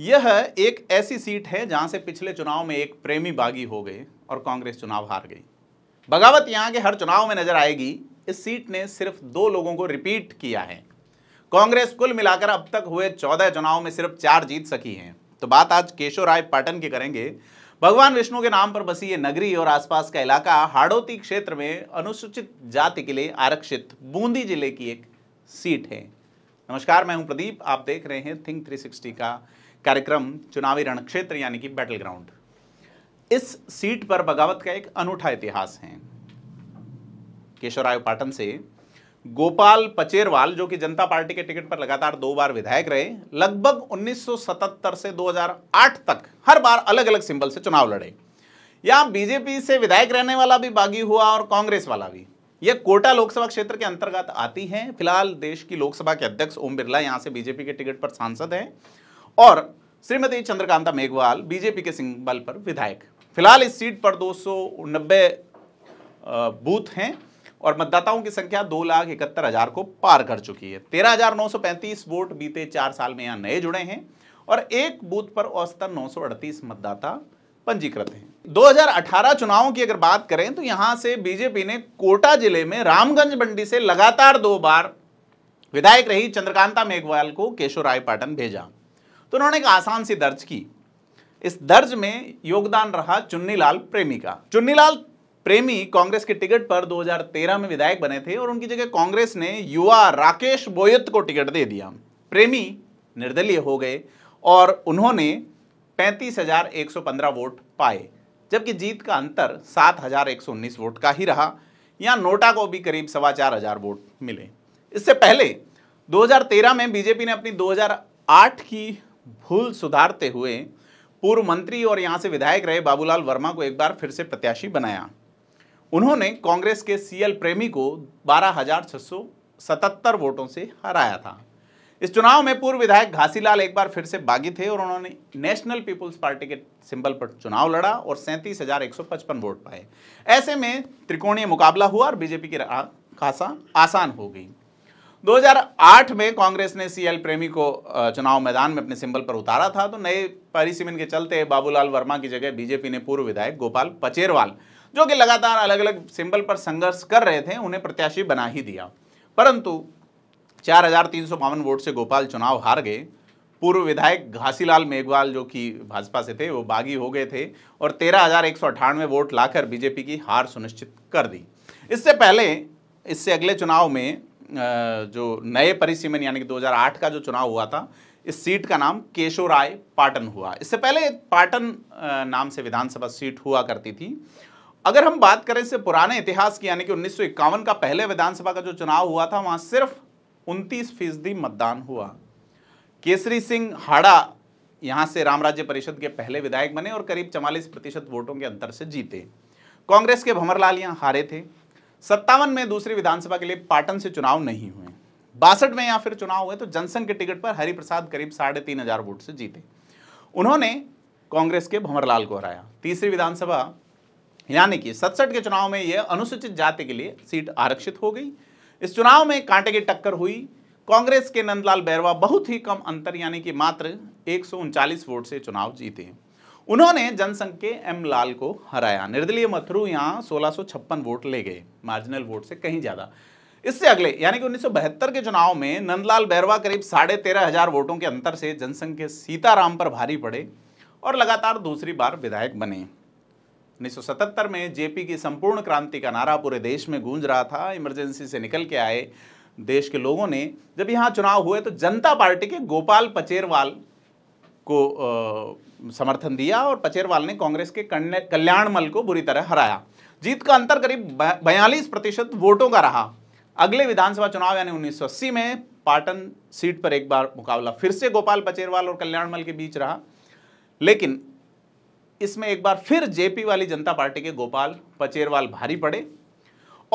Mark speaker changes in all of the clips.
Speaker 1: यह एक ऐसी सीट है जहां से पिछले चुनाव में एक प्रेमी बागी हो गए और कांग्रेस चुनाव हार गई बगावत यहाँ के हर चुनाव में नजर आएगी इस सीट ने सिर्फ दो लोगों को रिपीट किया है कांग्रेस कुल मिलाकर अब तक हुए चौदह चुनाव में सिर्फ चार जीत सकी है तो बात आज केशव राय पाटन की करेंगे भगवान विष्णु के नाम पर बसी ये नगरी और आसपास का इलाका हाड़ोती क्षेत्र में अनुसूचित जाति के लिए आरक्षित बूंदी जिले की एक सीट है नमस्कार मैं हूं प्रदीप आप देख रहे हैं थिंक 360 का कार्यक्रम चुनावी रणक्षेत्र यानी कि बैटल ग्राउंड इस सीट पर बगावत का एक अनूठा इतिहास है केशवराय पाटन से गोपाल पचेरवाल जो कि जनता पार्टी के टिकट पर लगातार दो बार विधायक रहे लगभग 1977 से 2008 तक हर बार अलग अलग सिंबल से चुनाव लड़े या बीजेपी से विधायक रहने वाला भी बागी हुआ और कांग्रेस वाला भी यह कोटा लोकसभा क्षेत्र के अंतर्गत आती है फिलहाल देश की लोकसभा के अध्यक्ष ओम बिरला यहां से बीजेपी के टिकट पर सांसद हैं और श्रीमती चंद्रकांता मेघवाल बीजेपी के सिंबल पर विधायक फिलहाल इस सीट पर दो बूथ हैं और मतदाताओं की संख्या दो लाख इकहत्तर हजार को पार कर चुकी है तेरह हजार नौ सौ पैंतीस वोट बीते चार साल में यहाँ नए जुड़े हैं और एक बूथ पर औसतन नौ सौ अड़तीस मतदाता पंजीकृत हैं 2018 चुनावों की अगर बात करें तो यहाँ से बीजेपी ने कोटा जिले में रामगंज मंडी से लगातार दो बार विधायक रही चंद्रकांता मेघवाल को केशव राय पाटन भेजा तो उन्होंने एक आसान सी दर्ज की इस दर्ज में योगदान रहा चुन्नीलाल प्रेमी का चुन्नीलाल प्रेमी कांग्रेस के टिकट पर 2013 में विधायक बने थे और उनकी जगह कांग्रेस ने युवा राकेश बोयत को टिकट दे दिया प्रेमी निर्दलीय हो गए और उन्होंने 35,115 वोट पाए जबकि जीत का अंतर 7,119 वोट का ही रहा यहाँ नोटा को भी करीब सवा चार हजार वोट मिले इससे पहले 2013 में बीजेपी ने अपनी 2008 की भूल सुधारते हुए पूर्व मंत्री और यहाँ से विधायक रहे बाबूलाल वर्मा को एक बार फिर से प्रत्याशी बनाया उन्होंने कांग्रेस के सीएल प्रेमी को बारह वोटों से हराया था इस चुनाव में पूर्व विधायक घासीलाल एक बार फिर से बागी थे और उन्होंने नेशनल पीपुल्स पार्टी के सिंबल पर चुनाव लड़ा और सैंतीस वोट पाए ऐसे में त्रिकोणीय मुकाबला हुआ और बीजेपी की खासा आसान हो गई 2008 में कांग्रेस ने सीएल प्रेमी को चुनाव मैदान में अपने सिंबल पर उतारा था तो नए परिसीमन के चलते बाबूलाल वर्मा की जगह बीजेपी ने पूर्व विधायक गोपाल पचेरवाल जो कि लगातार अलग अलग सिंबल पर संघर्ष कर रहे थे उन्हें प्रत्याशी बना ही दिया परंतु चार वोट से गोपाल चुनाव हार गए पूर्व विधायक घासीलाल मेघवाल जो कि भाजपा से थे वो बागी हो गए थे और तेरह वोट लाकर बीजेपी की हार सुनिश्चित कर दी इससे पहले इससे अगले चुनाव में जो नए परिसीमन यानी कि 2008 का जो चुनाव हुआ था इस सीट का नाम केशो राय पाटन हुआ इससे पहले पाटन नाम से विधानसभा सीट हुआ करती थी अगर हम बात करें इससे पुराने इतिहास की यानी कि उन्नीस का पहले विधानसभा का जो चुनाव हुआ था वहाँ सिर्फ उनतीस फीसदी मतदान हुआ केसरी सिंह हाड़ा यहाँ से राम राज्य परिषद के पहले विधायक बने और करीब चवालीस प्रतिशत वोटों के अंतर से जीते कांग्रेस के भंवरलाल यहाँ हारे थे सत्तावन में दूसरी विधानसभा के लिए पाटन से चुनाव नहीं हुए बासठ में या फिर चुनाव हुए तो जनसंघ के टिकट पर हरिप्रसाद करीब साढ़े तीन हजार वोट से जीते उन्होंने कांग्रेस के भंवरलाल को हराया तीसरी विधानसभा यानी कि सतसठ के चुनाव में यह अनुसूचित जाति के लिए सीट आरक्षित हो गई इस चुनाव में कांटे की टक्कर हुई कांग्रेस के नंदलाल बैरवा बहुत ही कम अंतर यानी कि मात्र एक वोट से चुनाव जीते हैं उन्होंने जनसंघ के एम लाल को हराया निर्दलीय मथुरू यहाँ सोलह वोट ले गए मार्जिनल वोट से कहीं ज़्यादा इससे अगले यानी कि 1972 के चुनाव में नंदलाल बैरवा करीब साढ़े तेरह हजार वोटों के अंतर से जनसंघ के सीताराम पर भारी पड़े और लगातार दूसरी बार विधायक बने 1977 में जेपी की संपूर्ण क्रांति का नारा पूरे देश में गूंज रहा था इमरजेंसी से निकल के आए देश के लोगों ने जब यहाँ चुनाव हुए तो जनता पार्टी के गोपाल पचेरवाल को आ, समर्थन दिया और पचेरवाल ने कांग्रेस के कल्याणमल को बुरी तरह हराया जीत का अंतर करीब बयालीस प्रतिशत वोटों का रहा अगले विधानसभा चुनाव यानी अस्सी में पाटन सीट पर एक बार मुकाबला फिर से गोपाल पचेरवाल और कल्याण मल के बीच रहा लेकिन इसमें एक बार फिर जेपी वाली जनता पार्टी के गोपाल पचेरवाल भारी पड़े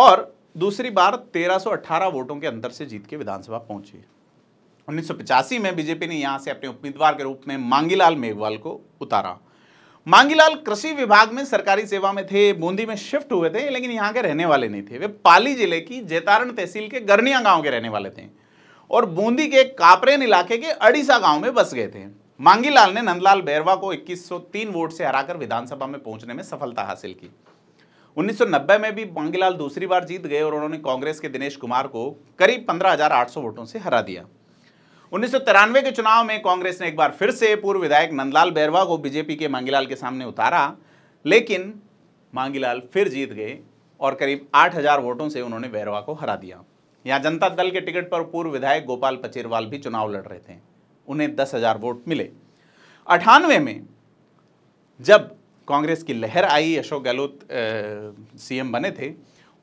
Speaker 1: और दूसरी बार 1318 वोटों के अंतर से जीत के विधानसभा पहुंची 1985 में बीजेपी ने यहाँ से अपने उम्मीदवार के रूप में मांगीलाल मेघवाल को उतारा मांगीलाल कृषि विभाग में सरकारी सेवा में थे बूंदी में शिफ्ट हुए थे लेकिन यहाँ के रहने वाले नहीं थे वे पाली जिले की जैतारण तहसील के गर्निया गांव के रहने वाले थे और बूंदी के कापरेन इलाके के अड़ीसा गांव में बस गए थे मांगीलाल ने नंदलाल बैरवा को 2103 वोट से हराकर विधानसभा में पहुंचने में सफलता हासिल की 1990 में भी मांगीलाल दूसरी बार जीत गए और उन्होंने कांग्रेस के दिनेश कुमार को करीब 15,800 वोटों से हरा दिया उन्नीस के चुनाव में कांग्रेस ने एक बार फिर से पूर्व विधायक नंदलाल बैरवा को बीजेपी के मांगीलाल के सामने उतारा लेकिन मांगीलाल फिर जीत गए और करीब 8000 वोटों से उन्होंने बैरवा को हरा दिया यहाँ जनता दल के टिकट पर पूर्व विधायक गोपाल पचेरवाल भी चुनाव लड़ रहे थे उन्हें दस हजार वोट मिले अठानवे में जब कांग्रेस की लहर आई अशोक गहलोत सीएम बने थे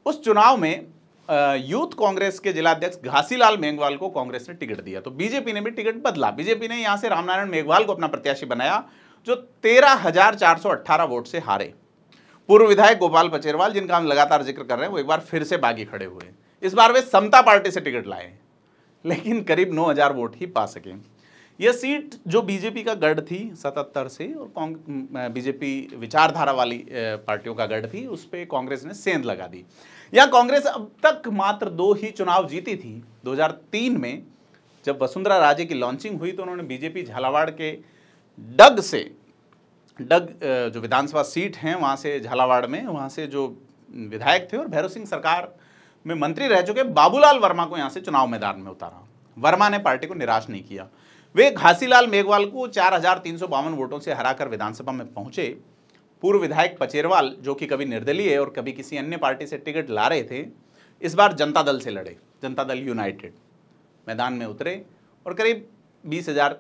Speaker 1: उस चुनाव में यूथ कांग्रेस के जिलाध्यक्ष घासीलाल मेघवाल को कांग्रेस ने टिकट दिया तो बीजेपी ने भी टिकट बदला बीजेपी ने यहाँ से रामनारायण मेघवाल को अपना प्रत्याशी बनाया जो तेरह हजार चार सौ अट्ठारह वोट से हारे पूर्व विधायक गोपाल पचेरवाल जिनका हम लगातार जिक्र कर रहे हैं वो एक बार फिर से बागी खड़े हुए इस बार वे समता पार्टी से टिकट लाए लेकिन करीब नौ हजार वोट ही पा सके यह सीट जो बीजेपी का गढ़ थी सतहत्तर से और बीजेपी विचारधारा वाली पार्टियों का गढ़ थी उस पर कांग्रेस ने सेंध लगा दी या कांग्रेस अब तक मात्र दो ही चुनाव जीती थी 2003 में जब वसुंधरा राजे की लॉन्चिंग हुई तो उन्होंने बीजेपी झालावाड़ के डग से डग जो विधानसभा सीट हैं वहाँ से झालावाड़ में वहाँ से जो विधायक थे और भैरव सिंह सरकार में मंत्री रह चुके बाबूलाल वर्मा को यहाँ से चुनाव मैदान में उतारा वर्मा ने पार्टी को निराश नहीं किया वे घासीलाल मेघवाल को चार वोटों से हराकर विधानसभा में पहुंचे पूर्व विधायक पचेरवाल जो कि कभी निर्दलीय और कभी किसी अन्य पार्टी से टिकट ला रहे थे इस बार जनता दल से लड़े जनता दल यूनाइटेड मैदान में उतरे और करीब बीस हज़ार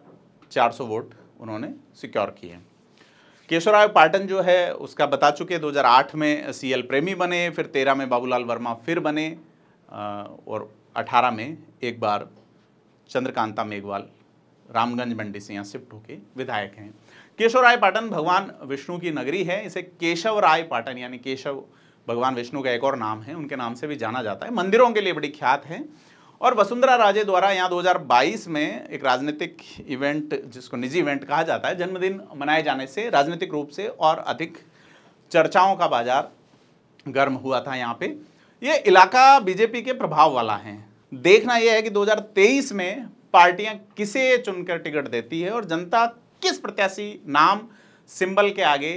Speaker 1: चार सौ वोट उन्होंने सिक्योर किए राय पाटन जो है उसका बता चुके 2008 में सीएल प्रेमी बने फिर 13 में बाबूलाल वर्मा फिर बने और 18 में एक बार चंद्रकांता मेघवाल रामगंज मंडी से यहाँ शिफ्ट होके विधायक हैं केशव राय पाटन भगवान विष्णु की नगरी है इसे केशव राय पाटन यानी केशव भगवान विष्णु का एक और नाम है उनके नाम से भी जाना जाता है मंदिरों के लिए बड़ी ख्यात है और वसुंधरा राजे द्वारा यहाँ 2022 में एक राजनीतिक इवेंट जिसको निजी इवेंट कहा जाता है जन्मदिन मनाए जाने से राजनीतिक रूप से और अधिक चर्चाओं का बाजार गर्म हुआ था यहाँ पे ये इलाका बीजेपी के प्रभाव वाला है देखना यह है कि 2023 में पार्टियां किसे चुनकर टिकट देती है और जनता किस प्रत्याशी नाम सिंबल के आगे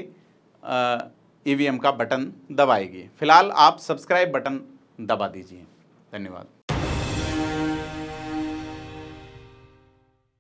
Speaker 1: ईवीएम e का बटन दबाएगी फिलहाल आप सब्सक्राइब बटन दबा दीजिए धन्यवाद